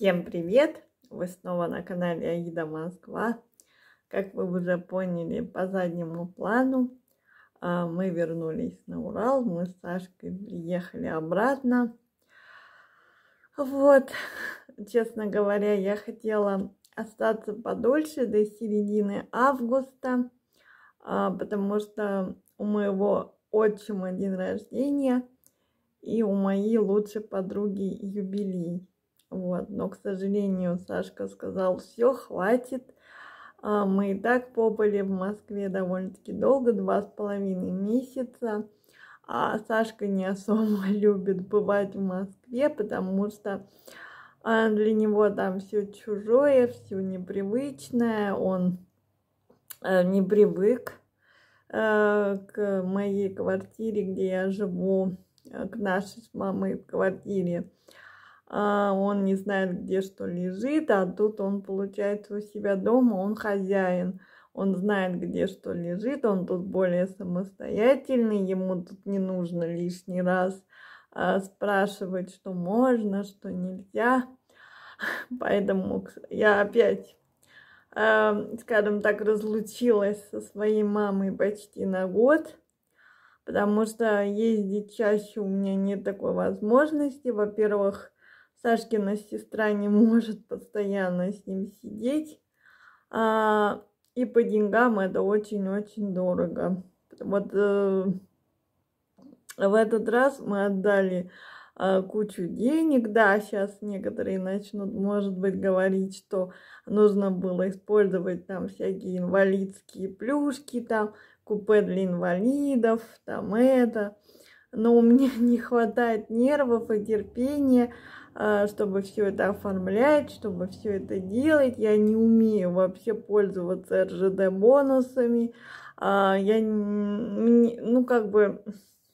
Всем привет! Вы снова на канале Аида Москва. Как вы уже поняли по заднему плану, а, мы вернулись на Урал. Мы с Сашкой приехали обратно. Вот, честно говоря, я хотела остаться подольше, до середины августа, а, потому что у моего отчима день рождения и у моей лучшей подруги юбилей. Вот. Но, к сожалению, Сашка сказал, все, хватит. А мы и так побыли в Москве довольно-таки долго, два с половиной месяца. А Сашка не особо любит бывать в Москве, потому что а, для него там все чужое, все непривычное. Он э, не привык э, к моей квартире, где я живу, э, к нашей с мамой квартире а он не знает, где что лежит, а тут он получается у себя дома, он хозяин, он знает, где что лежит, он тут более самостоятельный, ему тут не нужно лишний раз а, спрашивать, что можно, что нельзя. Поэтому я опять, эм, скажем так, разлучилась со своей мамой почти на год, потому что ездить чаще у меня нет такой возможности. Во-первых, Сашкина сестра не может постоянно с ним сидеть. А, и по деньгам это очень-очень дорого. Вот э, в этот раз мы отдали э, кучу денег. Да, сейчас некоторые начнут, может быть, говорить, что нужно было использовать там всякие инвалидские плюшки, там купе для инвалидов, там это. Но у меня не хватает нервов и терпения а, чтобы все это оформлять, чтобы все это делать. Я не умею вообще пользоваться РЖД-бонусами. А, я, ну, как бы,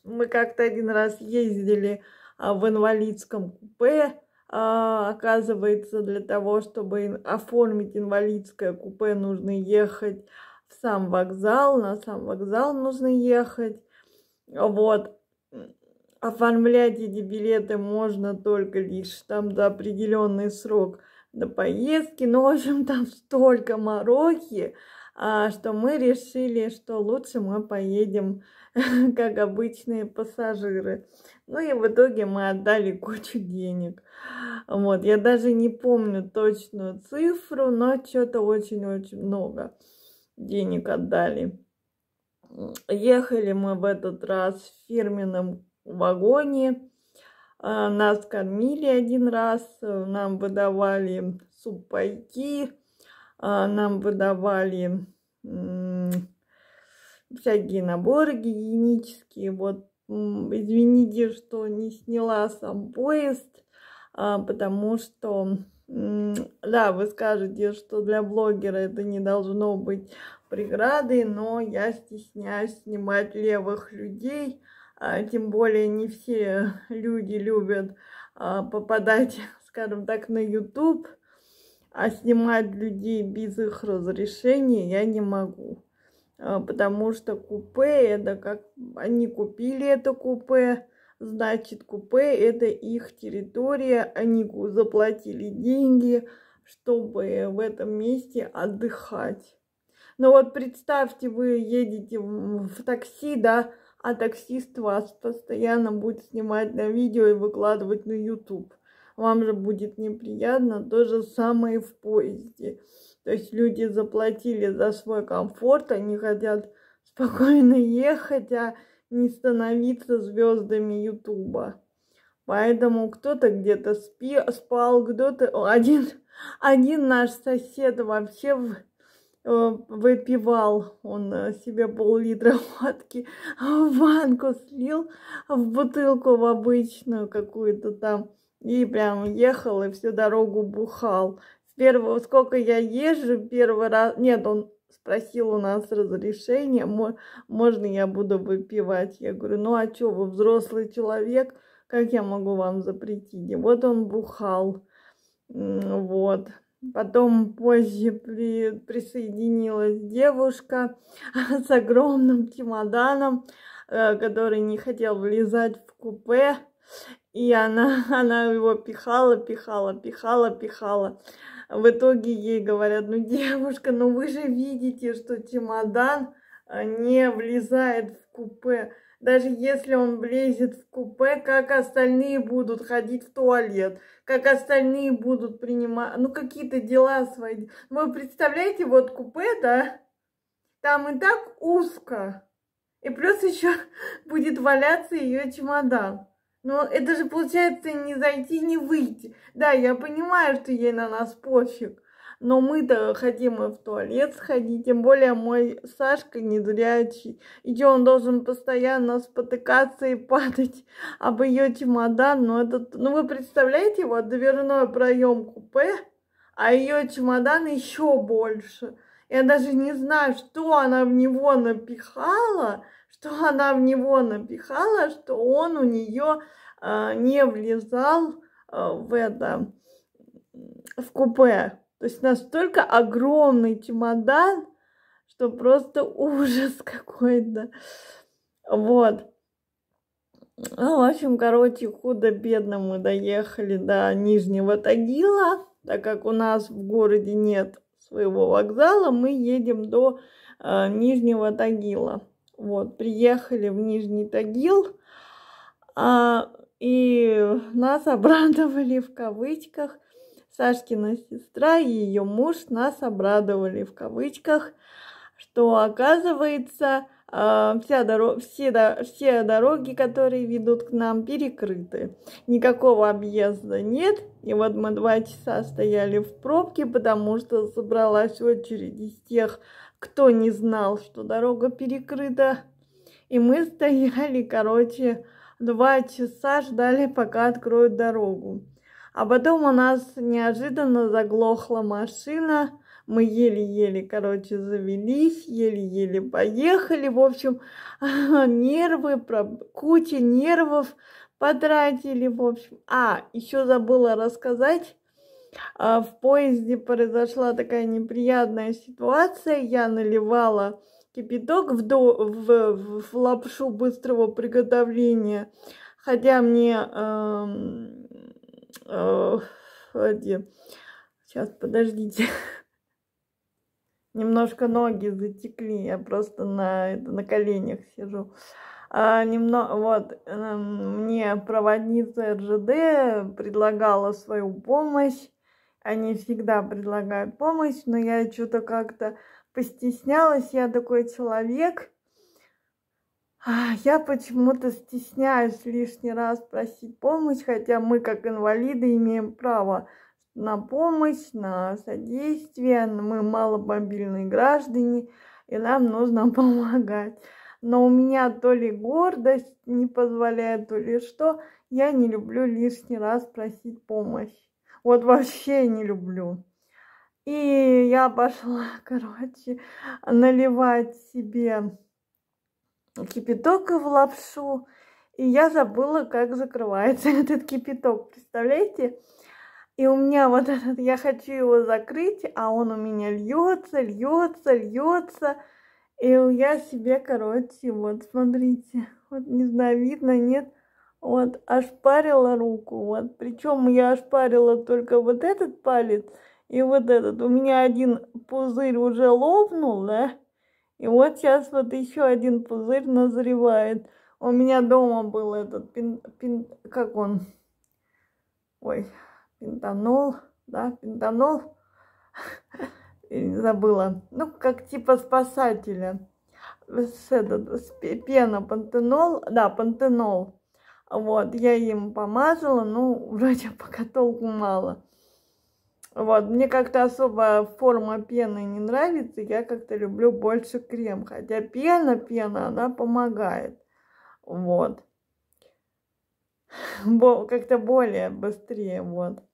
мы как-то один раз ездили а, в инвалидском купе, оказывается, для того, чтобы оформить инвалидское купе, нужно ехать в сам вокзал, на сам вокзал нужно ехать. Вот оформлять эти билеты можно только лишь там до определенный срок до поездки. но ну, в общем, там столько мороки, а, что мы решили, что лучше мы поедем как обычные пассажиры. Ну и в итоге мы отдали кучу денег. Вот, я даже не помню точную цифру, но что-то очень-очень много денег отдали. Ехали мы в этот раз фирменным в вагоне. А, нас кормили один раз, э, нам выдавали супайки, а, нам выдавали всякие наборы гигиенические. Вот, извините, что не сняла сам поезд, а, потому что, да, вы скажете, что для блогера это не должно быть преградой, но я стесняюсь снимать левых людей, а, тем более не все люди любят а, попадать, скажем так, на YouTube, а снимать людей без их разрешения я не могу. А, потому что купе, это как они купили это купе, значит купе это их территория, они заплатили деньги, чтобы в этом месте отдыхать. Но ну вот представьте, вы едете в такси, да, а таксист вас постоянно будет снимать на видео и выкладывать на YouTube. Вам же будет неприятно. То же самое и в поезде. То есть люди заплатили за свой комфорт, они хотят спокойно ехать, а не становиться звездами Ютуба. Поэтому кто-то где-то спал, кто-то... Один, один наш сосед вообще в Э, выпивал он э, себе пол-литра водки, в банку слил, в бутылку в обычную какую-то там, и прям ехал и всю дорогу бухал. Первого, сколько я езжу, первый раз, нет, он спросил у нас разрешение, можно я буду выпивать. Я говорю, ну а что, вы взрослый человек, как я могу вам запретить? И вот он бухал, вот. Потом позже при, присоединилась девушка с огромным чемоданом, э, который не хотел влезать в купе. И она, она его пихала, пихала, пихала, пихала. В итоге ей говорят, ну девушка, ну вы же видите, что чемодан э, не влезает в купе даже если он влезет в купе, как остальные будут ходить в туалет, как остальные будут принимать, ну, какие-то дела свои. Вы представляете, вот купе, да, там и так узко, и плюс еще будет валяться ее чемодан. Но это же получается не зайти, не выйти. Да, я понимаю, что ей на нас пофиг. Но мы-то хотим и в туалет сходить, тем более мой Сашка незрячий. И он должен постоянно спотыкаться и падать об ее чемодан. Но этот, ну вы представляете, вот дверной проем купе, а ее чемодан еще больше. Я даже не знаю, что она в него напихала, что она в него напихала, что он у нее э, а, не влезал э, в это в купе. То есть настолько огромный чемодан, что просто ужас какой-то. Вот. Ну, в общем, короче, худо-бедно мы доехали до Нижнего Тагила, так как у нас в городе нет своего вокзала, мы едем до э, Нижнего Тагила. Вот, приехали в Нижний Тагил, а, и нас обрадовали в кавычках Сашкина сестра и ее муж нас обрадовали в кавычках, что оказывается а, вся дорог, все, до... все дороги, которые ведут к нам, перекрыты. Никакого объезда нет. И вот мы два часа стояли в пробке, потому что собралась очередь из тех, кто не знал, что дорога перекрыта. И мы стояли, короче, два часа ждали, пока откроют дорогу. А потом у нас неожиданно заглохла машина. Мы еле-еле, короче, завелись, еле-еле поехали. В общем, нервы, куча нервов потратили, в общем. А, еще забыла рассказать. А, в поезде произошла такая неприятная ситуация. Я наливала кипяток в, до... в... в лапшу быстрого приготовления, хотя мне... Эм Господи. Сейчас, подождите. Немножко ноги затекли, я просто на, это, на коленях сижу. А, немного, вот, эм, мне проводница РЖД предлагала свою помощь. Они всегда предлагают помощь, но я что-то как-то постеснялась. Я такой человек, а, я почему-то стесняюсь лишний раз просить помощь, хотя мы, как инвалиды, имеем право на помощь, на содействие. Мы маломобильные граждане, и нам нужно помогать. Но у меня то ли гордость не позволяет, то ли что, я не люблю лишний раз просить помощь. Вот вообще не люблю. И я пошла, короче, наливать себе кипяток в лапшу. И я забыла, как закрывается этот кипяток. Представляете? И у меня вот этот, я хочу его закрыть, а он у меня льется, льется, льется. И я себе, короче, вот смотрите, вот не знаю, видно, нет, вот ошпарила руку, вот. Причем я ошпарила только вот этот палец и вот этот. У меня один пузырь уже лопнул, да, и вот сейчас вот еще один пузырь назревает. У меня дома был этот пин, пин, как он? Ой, пентанол, да, пентанол. Забыла. Ну, как типа спасателя. С, этот, с пена пантенол, да, пантенол. Вот, я им помазала, ну, вроде пока толку мало. Вот, мне как-то особо форма пены не нравится, я как-то люблю больше крем, хотя пена, пена, она помогает, вот. Как-то более быстрее, вот.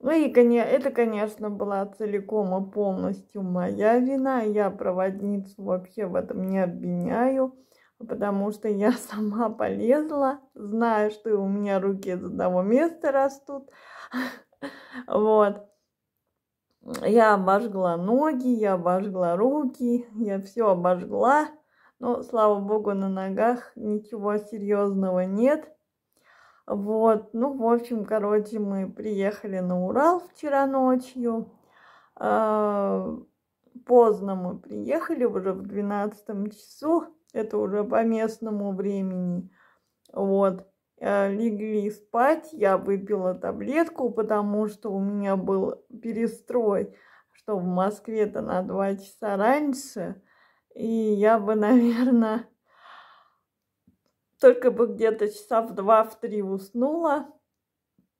Ну и это, конечно, была целиком и полностью моя вина. Я проводницу вообще в этом не обвиняю, потому что я сама полезла, знаю, что у меня руки из одного места растут. Вот. Я обожгла ноги, я обожгла руки, я все обожгла. Но, слава богу, на ногах ничего серьезного нет. Вот, ну, в общем, короче, мы приехали на Урал вчера ночью. А, поздно мы приехали, уже в 12 часу. Это уже по местному времени. Вот. Э, легли спать, я выпила таблетку, потому что у меня был перестрой, что в Москве-то на два часа раньше, и я бы, наверное, только бы где-то часа в два-в три уснула.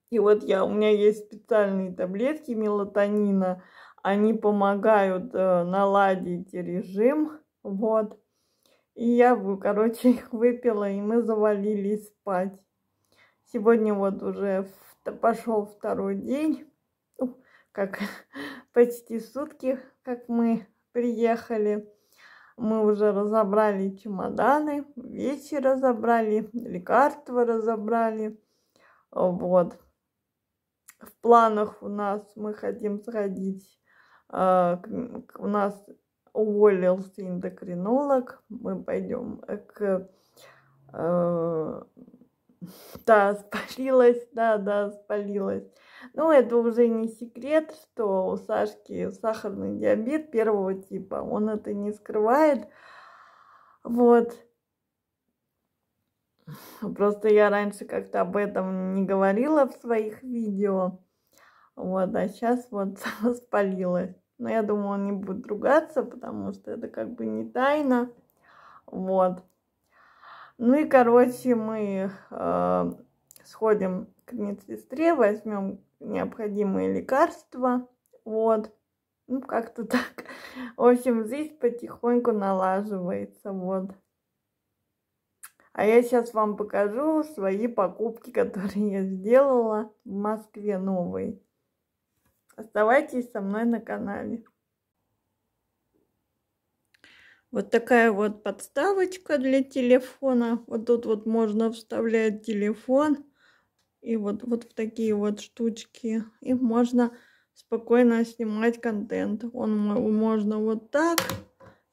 И вот я, у меня есть специальные таблетки мелатонина, они помогают э, наладить режим, вот. И я, короче, их выпила, и мы завалились спать. Сегодня вот уже пошел второй день, ну, как почти сутки, как мы приехали. Мы уже разобрали чемоданы, вещи разобрали, лекарства разобрали. Вот. В планах у нас мы хотим сходить. Э, у нас уволился эндокринолог. Мы пойдем к э, Да, спалилась, да, да, спалилась. Ну, это уже не секрет, что у Сашки сахарный диабет первого типа. Он это не скрывает. Вот. Просто я раньше как-то об этом не говорила в своих видео. Вот, а сейчас вот спалилась. Но я думаю, он не будет ругаться, потому что это как бы не тайна. Вот. Ну и, короче, мы э, сходим к медсестре, возьмем необходимые лекарства. Вот. Ну, как-то так. В общем, жизнь потихоньку налаживается. Вот. А я сейчас вам покажу свои покупки, которые я сделала в Москве новые. Оставайтесь со мной на канале. Вот такая вот подставочка для телефона. Вот тут вот можно вставлять телефон. И вот, вот в такие вот штучки. И можно спокойно снимать контент. Он можно вот так,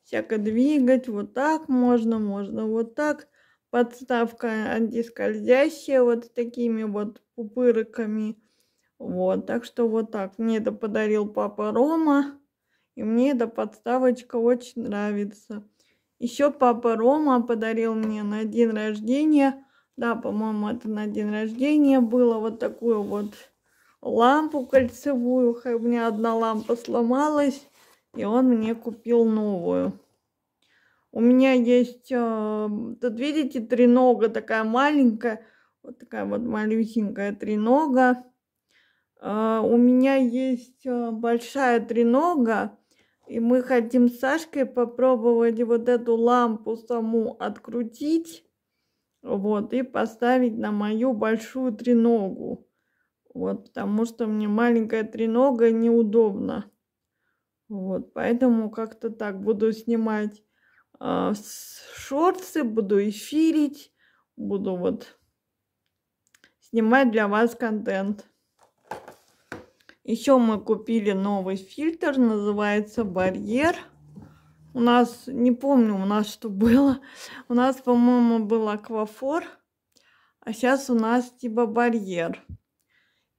всяко двигать, вот так можно, можно вот так. Подставка антискользящая вот с такими вот пупырыками. Вот, так что вот так. Мне это подарил папа Рома и мне эта подставочка очень нравится. Еще папа Рома подарил мне на день рождения, да, по-моему, это на день рождения было, вот такую вот лампу кольцевую. У меня одна лампа сломалась, и он мне купил новую. У меня есть, тут эм, видите, тренога такая маленькая, вот такая вот малюсенькая тренога. Э, у меня есть э, большая тренога, и мы хотим с Сашкой попробовать вот эту лампу саму открутить. Вот, и поставить на мою большую треногу. Вот, потому что мне маленькая тренога неудобно. Вот, поэтому как-то так буду снимать э, шорты, буду эфирить, буду вот снимать для вас контент. Еще мы купили новый фильтр, называется «Барьер». У нас, не помню у нас что было, у нас, по-моему, был аквафор, а сейчас у нас типа барьер.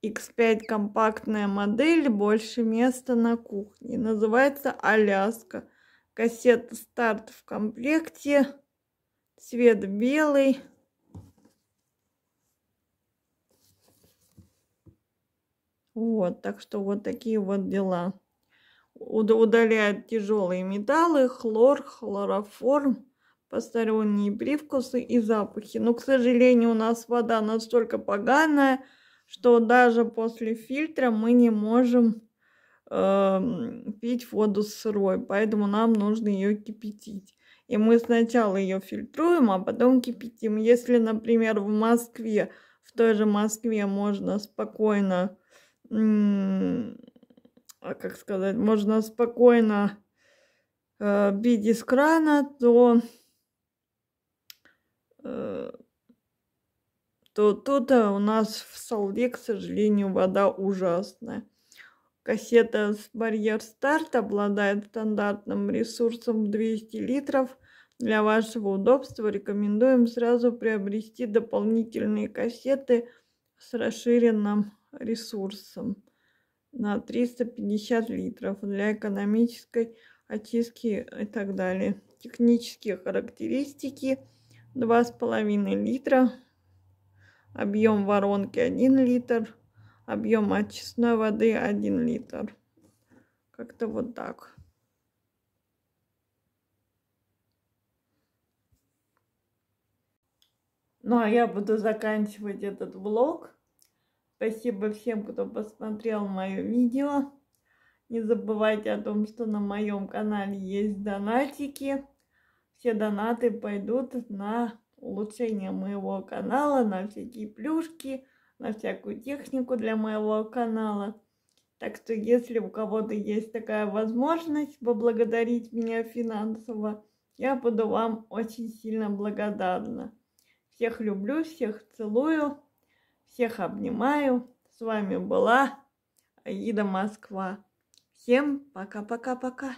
X5 компактная модель, больше места на кухне. Называется «Аляска». Кассета «Старт» в комплекте, цвет белый. Вот, так что вот такие вот дела. Уд удаляет тяжелые металлы, хлор, хлороформ, посторонние привкусы и запахи. Но, к сожалению, у нас вода настолько поганая, что даже после фильтра мы не можем э, пить воду сырой, поэтому нам нужно ее кипятить. И мы сначала ее фильтруем, а потом кипятим. Если, например, в Москве, в той же Москве можно спокойно а как сказать, можно спокойно э, бить из крана, то, э, то тут у нас в солде, к сожалению, вода ужасная. Кассета с барьер старт обладает стандартным ресурсом 200 литров. Для вашего удобства рекомендуем сразу приобрести дополнительные кассеты с расширенным ресурсом на 350 литров для экономической очистки и так далее. Технические характеристики 2,5 литра, объем воронки 1 литр, объем очистной воды 1 литр. Как-то вот так. Ну а я буду заканчивать этот влог. Спасибо всем, кто посмотрел мое видео. Не забывайте о том, что на моем канале есть донатики. Все донаты пойдут на улучшение моего канала, на всякие плюшки, на всякую технику для моего канала. Так что, если у кого-то есть такая возможность поблагодарить меня финансово, я буду вам очень сильно благодарна. Всех люблю, всех целую. Всех обнимаю. С вами была Аида Москва. Всем пока-пока-пока.